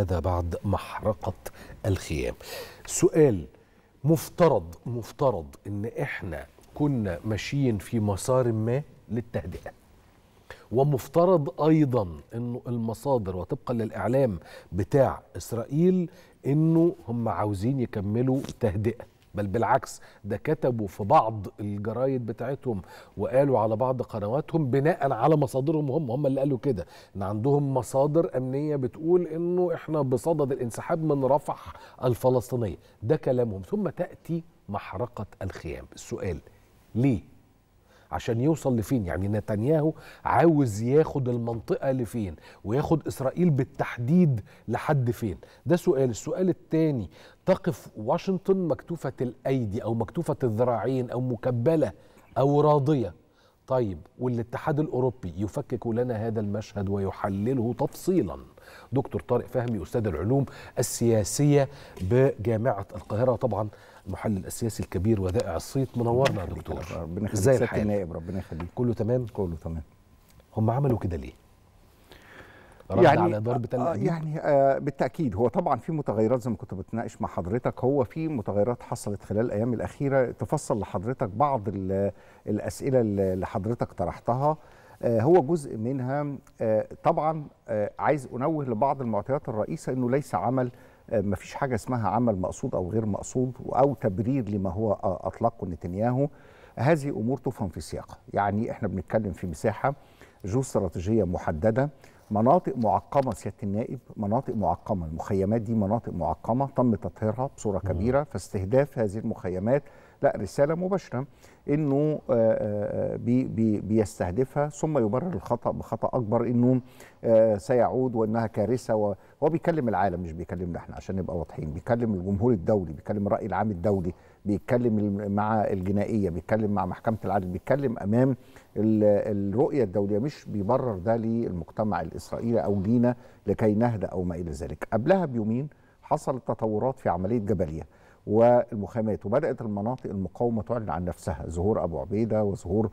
هذا بعد محرقة الخيام سؤال مفترض مفترض ان احنا كنا ماشيين في مسار ما للتهدئة ومفترض ايضا انه المصادر وطبقا للاعلام بتاع اسرائيل انه هم عاوزين يكملوا تهدئة بل بالعكس ده كتبوا في بعض الجرايد بتاعتهم وقالوا على بعض قنواتهم بناء على مصادرهم هم هم اللي قالوا كده ان عندهم مصادر امنيه بتقول انه احنا بصدد الانسحاب من رفح الفلسطينيه ده كلامهم ثم تاتي محرقه الخيام السؤال ليه عشان يوصل لفين يعني نتنياهو عاوز ياخد المنطقة لفين وياخد إسرائيل بالتحديد لحد فين ده سؤال السؤال الثاني تقف واشنطن مكتوفة الأيدي أو مكتوفة الذراعين أو مكبلة أو راضية طيب والاتحاد الاوروبي يفكك لنا هذا المشهد ويحلله تفصيلا دكتور طارق فهمي استاذ العلوم السياسيه بجامعه القاهره طبعا المحلل السياسي الكبير ودائع الصيت منورنا يا دكتور ربنا يخليك ازاي نائب ربنا يخليك كله تمام كله تمام هم عملوا كده ليه يعني على ضرب آه, آه، يعني آه بالتاكيد هو طبعا في متغيرات زي ما كنت بتناقش مع حضرتك هو في متغيرات حصلت خلال الايام الاخيره تفصل لحضرتك بعض الاسئله اللي حضرتك طرحتها آه، هو جزء منها آه، طبعا عايز انوه لبعض المعطيات الرئيسه انه ليس عمل ما فيش حاجه اسمها عمل مقصود او غير مقصود او تبرير لما هو اطلقه نتنياهو هذه امور تفهم في سياقها يعني احنا بنتكلم في مساحه جو استراتيجيه محدده مناطق معقمه سياده النائب مناطق معقمه المخيمات دي مناطق معقمه تم تطهيرها بصوره كبيره فاستهداف هذه المخيمات لا رساله مباشره انه آه، آه، بي بي بيستهدفها ثم يبرر الخطا بخطا اكبر انه آه، سيعود وانها كارثه وهو بيكلم العالم مش بيكلمنا احنا عشان نبقى واضحين بيكلم الجمهور الدولي بيكلم الراي العام الدولي بيتكلم مع الجنائيه بيتكلم مع محكمه العدل بيتكلم امام الرؤيه الدوليه مش بيبرر ده للمجتمع الاسرائيلي او لينا لكي نهدأ او ما الى ذلك قبلها بيومين حصلت تطورات في عمليه جبليه والمخيمات وبدات المناطق المقاومه تعلن عن نفسها ظهور ابو عبيده وظهور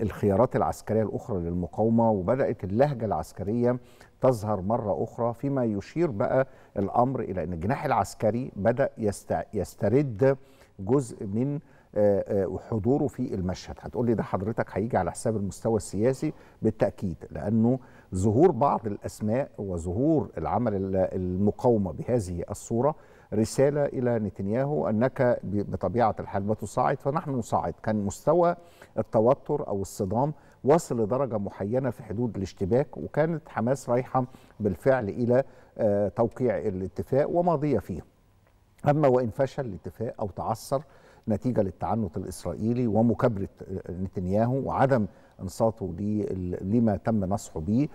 الخيارات العسكريه الاخرى للمقاومه وبدات اللهجه العسكريه تظهر مره اخرى فيما يشير بقى الامر الى ان الجناح العسكري بدا يسترد جزء من آه، آه، حضوره في المشهد هتقول لي ده حضرتك هيجي على حساب المستوى السياسي بالتاكيد لانه ظهور بعض الاسماء وظهور العمل المقاومه بهذه الصوره رسالة إلى نتنياهو أنك بطبيعة الحال بتصعد فنحن نصعد كان مستوى التوتر أو الصدام وصل لدرجة محينة في حدود الاشتباك وكانت حماس رايحة بالفعل إلى آه، توقيع الاتفاق وماضية فيه أما وإن فشل الاتفاق أو تعثر نتيجة للتعنت الإسرائيلي ومكابرة آه، نتنياهو وعدم انصاته لما تم نصحه به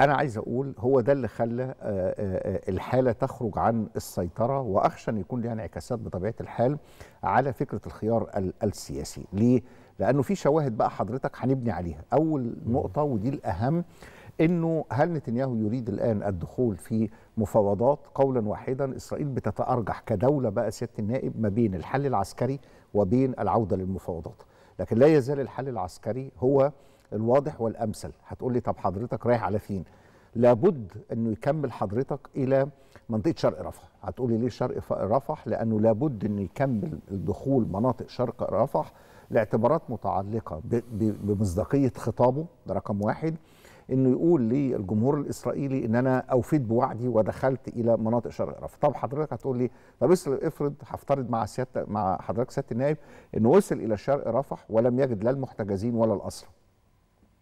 انا عايز اقول هو ده اللي خلى آه، آه، آه، الحاله تخرج عن السيطره واخشى ان يكون لها انعكاسات بطبيعه الحال على فكره الخيار السياسي ليه لانه في شواهد بقى حضرتك هنبني عليها اول نقطه ودي الاهم انه هل نتنياهو يريد الان الدخول في مفاوضات قولا واحدا اسرائيل بتتارجح كدوله بقى سياده النائب ما بين الحل العسكري وبين العوده للمفاوضات لكن لا يزال الحل العسكري هو الواضح والامثل هتقول لي طب حضرتك رايح على فين لابد انه يكمل حضرتك الى منطقه شرق رفح هتقولي ليه شرق رفح لانه لابد انه يكمل الدخول مناطق شرق رفح لاعتبارات متعلقه بمصداقيه خطابه ده رقم واحد انه يقول للجمهور الاسرائيلي ان انا اوفيت بوعدي ودخلت الى مناطق شرق رفح طب حضرتك هتقول لي طب افرض هفترض مع سياده مع حضرتك سياده النائب انه وصل الى شرق رفح ولم يجد لا المحتجزين ولا الاسرى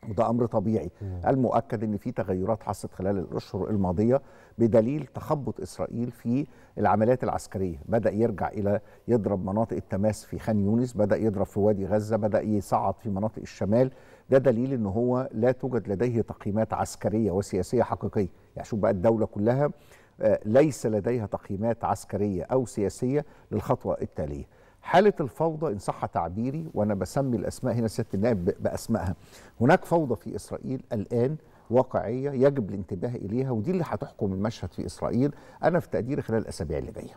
وده امر طبيعي المؤكد ان في تغيرات حصلت خلال الاشهر الماضيه بدليل تخبط اسرائيل في العمليات العسكريه بدا يرجع الى يضرب مناطق التماس في خان يونس بدا يضرب في وادي غزه بدا يصعد في مناطق الشمال ده دليل ان هو لا توجد لديه تقييمات عسكريه وسياسيه حقيقيه يعني شوف بقى الدوله كلها آه، ليس لديها تقييمات عسكريه او سياسيه للخطوه التاليه حاله الفوضى ان صح تعبيري وانا بسمي الاسماء هنا سياده النائب باسمائها هناك فوضى في اسرائيل الان واقعيه يجب الانتباه اليها ودي اللي هتحكم المشهد في اسرائيل انا في تقديري خلال الاسابيع اللي جايه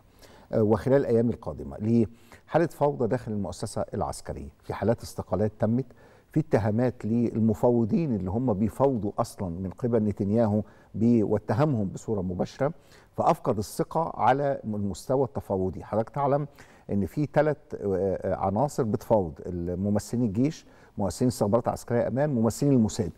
آه، وخلال الايام القادمه ليه حاله فوضى داخل المؤسسه العسكريه في حالات استقالات تمت في اتهامات للمفاوضين اللي هم بيفاوضوا اصلا من قبل نتنياهو واتهمهم بصوره مباشره فافقد الثقه على المستوى التفاوضي حضرتك تعلم ان في ثلاث آه، آه، عناصر بتفاوض ممثلين الجيش ممثلين استخبارات عسكريه امان ممثلين الموساد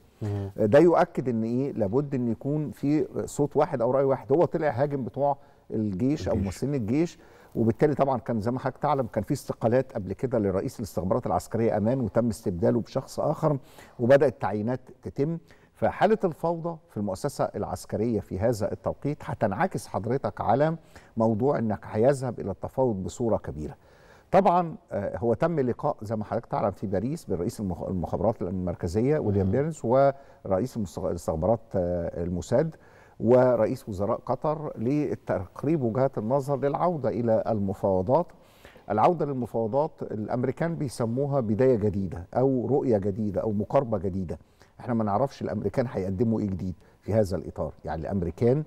ده يؤكد ان ايه لابد ان يكون في صوت واحد او راي واحد هو طلع هاجم بتوع الجيش او ممثلين الجيش وبالتالي طبعا كان زي ما حضرتك تعلم كان في استقالات قبل كده لرئيس الاستخبارات العسكريه امان وتم استبداله بشخص اخر وبدات تعيينات تتم فحالة الفوضى في المؤسسة العسكرية في هذا التوقيت هتنعكس حضرتك على موضوع انك هيذهب الى التفاوض بصورة كبيرة طبعا آه، هو تم لقاء زي ما حضرتك تعلم في باريس بالرئيس المخابرات المركزية ويليام بيرنز ورئيس الاستخبارات آه، الموساد ورئيس وزراء قطر لتقريب وجهات النظر للعودة إلى المفاوضات العودة للمفاوضات الأمريكان بيسموها بداية جديدة أو رؤية جديدة أو مقاربة جديدة احنا ما نعرفش الامريكان هيقدموا ايه جديد في هذا الاطار يعني الامريكان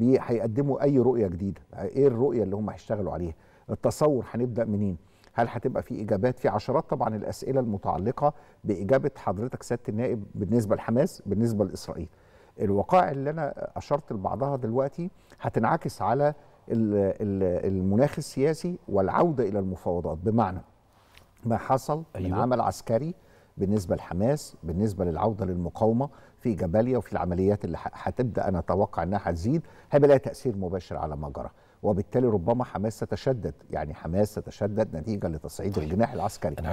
هيقدموا اي رؤيه جديده ايه الرؤيه اللي هم هيشتغلوا عليها التصور هنبدا منين هل هتبقى في اجابات في عشرات طبعا الاسئله المتعلقه باجابه حضرتك سياده النائب بالنسبه لحماس بالنسبه لاسرائيل الوقائع اللي انا اشرت لبعضها دلوقتي هتنعكس على المناخ السياسي والعوده الى المفاوضات بمعنى ما حصل أيوة. من عمل عسكري بالنسبه لحماس بالنسبه للعوده للمقاومه في جباليا وفي العمليات اللي هتبدا انا اتوقع انها هتزيد هيبقى لها تاثير مباشر على ما جرى وبالتالي ربما حماس تتشدد يعني حماس تتشدد نتيجه لتصعيد الجناح العسكري